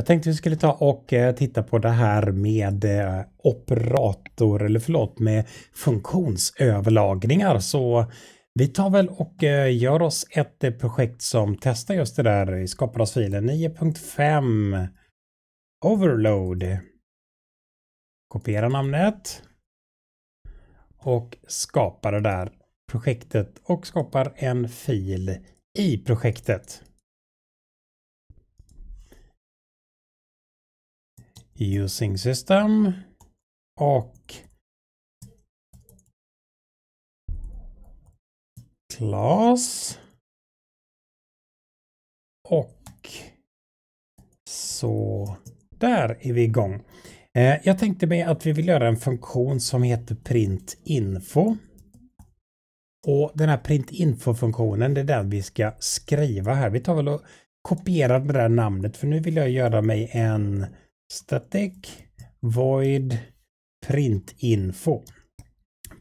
Jag tänkte vi skulle ta och eh, titta på det här med eh, operator eller förlåt med funktionsöverlagringar så vi tar väl och eh, gör oss ett projekt som testar just det där i skaparasfilen 9.5 Overload. Kopiera namnet och skapar det där projektet och skapar en fil i projektet. E using system och class och så där är vi igång. Eh, jag tänkte mig att vi vill göra en funktion som heter printinfo. Och den här printinfo-funktionen, det är den vi ska skriva här. Vi tar väl och kopierar det där namnet för nu vill jag göra mig en static void Print Info.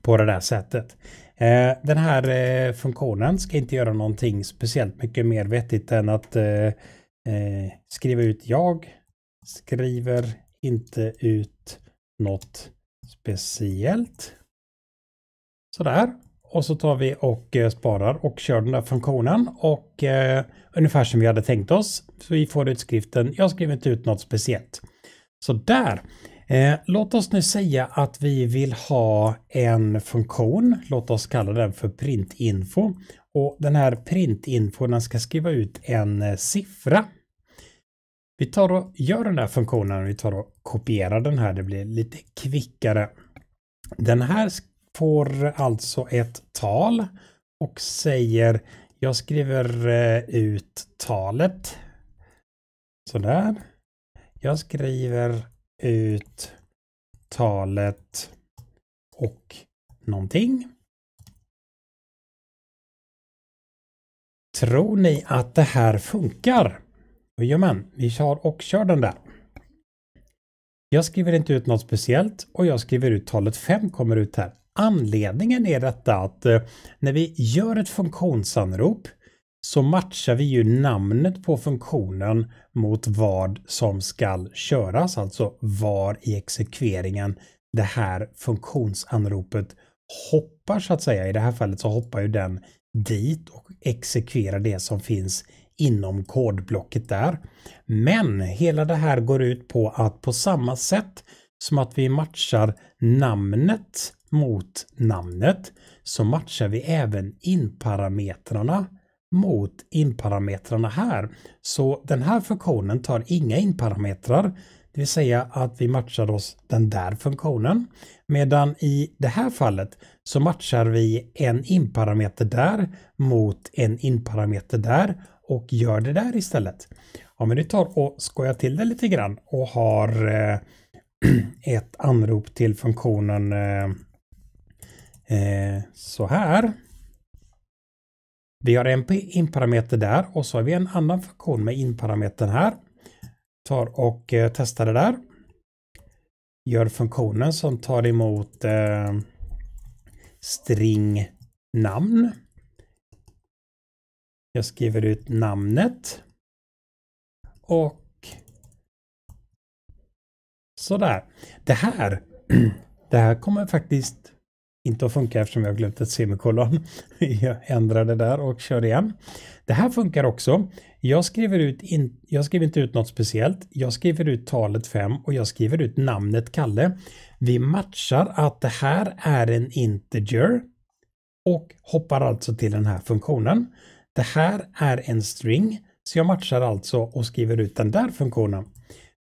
på det där sättet. Eh, den här eh, funktionen ska inte göra någonting speciellt mycket mer vettigt än att eh, skriva ut jag skriver inte ut något speciellt. Sådär. Och så tar vi och sparar och kör den där funktionen och eh, ungefär som vi hade tänkt oss. Så vi får utskriften. Jag skriver inte ut något speciellt. Sådär. Eh, låt oss nu säga att vi vill ha en funktion, låt oss kalla den för printinfo. Och den här printinfon ska skriva ut en eh, siffra. Vi tar och gör den här funktionen, vi tar och kopierar den här, det blir lite kvickare. Den här får alltså ett tal och säger jag skriver eh, ut talet. Sådär. Jag skriver ut talet och någonting. Tror ni att det här funkar? Jajamän, vi kör och kör den där. Jag skriver inte ut något speciellt och jag skriver ut talet 5 kommer ut här. Anledningen är detta att eh, när vi gör ett funktionsanrop så matchar vi ju namnet på funktionen mot vad som skall köras, alltså var i exekveringen det här funktionsanropet hoppar så att säga. I det här fallet så hoppar ju den dit och exekverar det som finns inom kodblocket där. Men hela det här går ut på att på samma sätt som att vi matchar namnet mot namnet så matchar vi även in-parametrarna mot inparametrarna här. Så den här funktionen tar inga inparametrar, det vill säga att vi matchar oss den där funktionen. Medan i det här fallet så matchar vi en inparameter där mot en inparameter där och gör det där istället. Om vi nu tar och skojar till det lite grann och har eh, ett anrop till funktionen eh, eh, så här. Vi har en inparameter där och så har vi en annan funktion med inparametern här. Tar och eh, testar det där. Gör funktionen som tar emot eh, string namn. Jag skriver ut namnet. Och sådär. Det här, det här kommer faktiskt inte att funka eftersom jag glömt ett semikolon. Jag ändrar det där och kör igen. Det här funkar också. Jag skriver, ut in, jag skriver inte ut något speciellt. Jag skriver ut talet 5 och jag skriver ut namnet Kalle. Vi matchar att det här är en integer och hoppar alltså till den här funktionen. Det här är en string, så jag matchar alltså och skriver ut den där funktionen.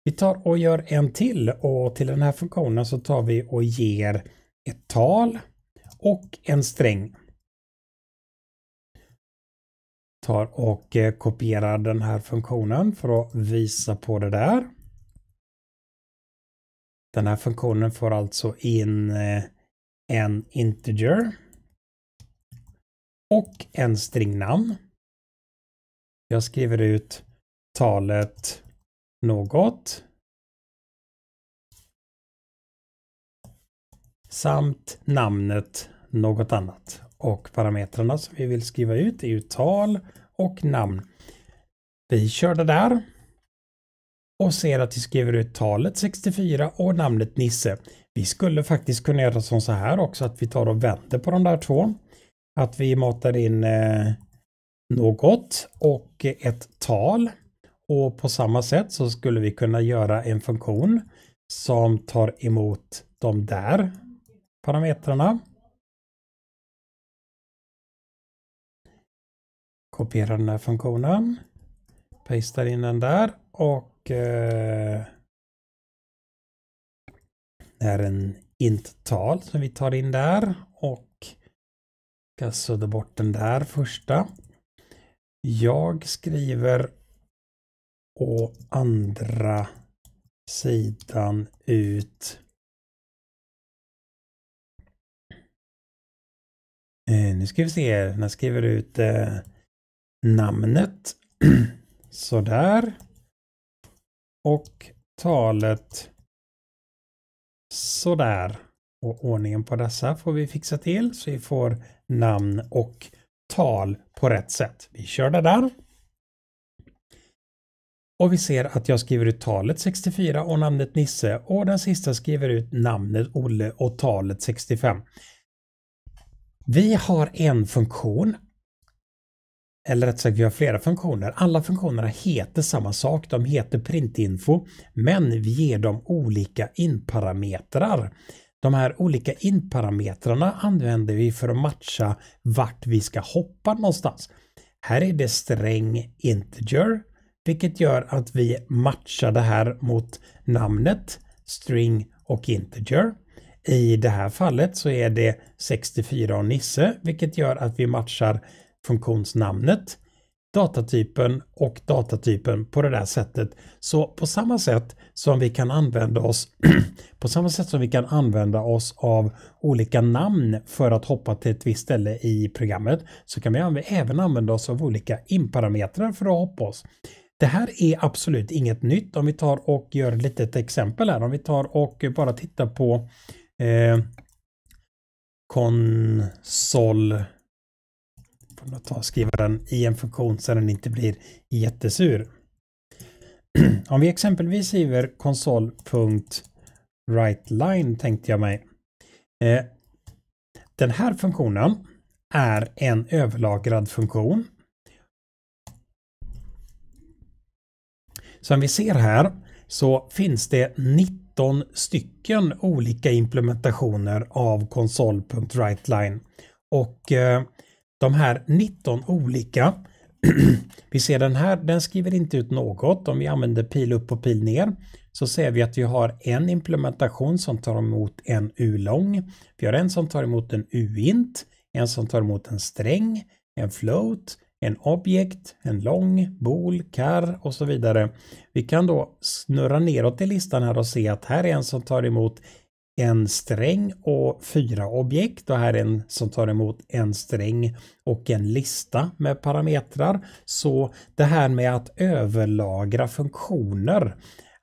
Vi tar och gör en till och till den här funktionen så tar vi och ger ett tal och en sträng. Tar och eh, kopierar den här funktionen för att visa på det där. Den här funktionen får alltså in eh, en integer och en stringnamn. Jag skriver ut talet något samt namnet något annat. Och parametrarna som vi vill skriva ut är ju tal och namn. Vi kör det där och ser att vi skriver ut talet 64 och namnet Nisse. Vi skulle faktiskt kunna göra som så här också att vi tar och vänder på de där två. Att vi matar in eh, något och ett tal. Och på samma sätt så skulle vi kunna göra en funktion som tar emot de där parametrarna. Kopierar den här funktionen. Pastar in den där och eh, det är en int-tal som vi tar in där och ska sudda bort den där första. Jag skriver å andra sidan ut Eh, nu ska vi se, jag skriver ut eh, namnet. Sådär. Och talet. Sådär. Och ordningen på dessa får vi fixa till så vi får namn och tal på rätt sätt. Vi kör det där. Och vi ser att jag skriver ut talet 64 och namnet Nisse och den sista skriver ut namnet Olle och talet 65. Vi har en funktion eller rätt sagt vi har flera funktioner. Alla funktionerna heter samma sak, de heter printinfo, men vi ger dem olika inparametrar. De här olika inparametrarna använder vi för att matcha vart vi ska hoppa någonstans. Här är det sträng integer, vilket gör att vi matchar det här mot namnet string och integer. I det här fallet så är det 64 och Nisse, vilket gör att vi matchar funktionsnamnet, datatypen och datatypen på det där sättet. Så på samma sätt som vi kan använda oss på samma sätt som vi kan använda oss av olika namn för att hoppa till ett visst ställe i programmet så kan vi även använda oss av olika imparametrar för att hoppa oss. Det här är absolut inget nytt. Om vi tar och gör ett litet exempel här, om vi tar och bara tittar på Eh, konsol. Får ta, skriva den i en funktion så den inte blir jättesur. Om vi exempelvis skriver konsol.writeline tänkte jag mig. Eh, den här funktionen är en överlagrad funktion. Som vi ser här så finns det 90 13 stycken olika implementationer av konsol.rightline. Och eh, de här 19 olika, vi ser den här, den skriver inte ut något. Om vi använder pil upp och pil ner så ser vi att vi har en implementation som tar emot en u-lång. Vi har en som tar emot en u-int, en som tar emot en sträng, en float, en objekt, en lång, bool, kar och så vidare. Vi kan då snurra neråt i listan här och se att här är en som tar emot en sträng och fyra objekt och här är en som tar emot en sträng och en lista med parametrar. Så det här med att överlagra funktioner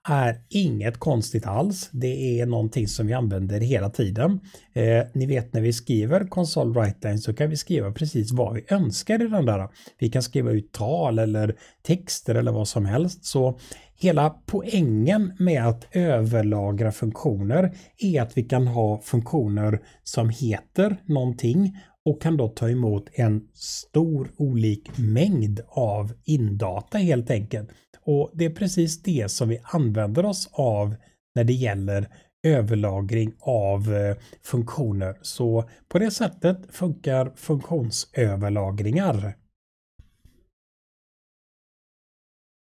är inget konstigt alls. Det är någonting som vi använder hela tiden. Eh, ni vet när vi skriver konsol writeline så kan vi skriva precis vad vi önskar i den där. Vi kan skriva ut tal eller texter eller vad som helst. Så hela poängen med att överlagra funktioner är att vi kan ha funktioner som heter någonting och kan då ta emot en stor olik mängd av indata helt enkelt. Och det är precis det som vi använder oss av när det gäller överlagring av eh, funktioner. Så på det sättet funkar funktionsöverlagringar.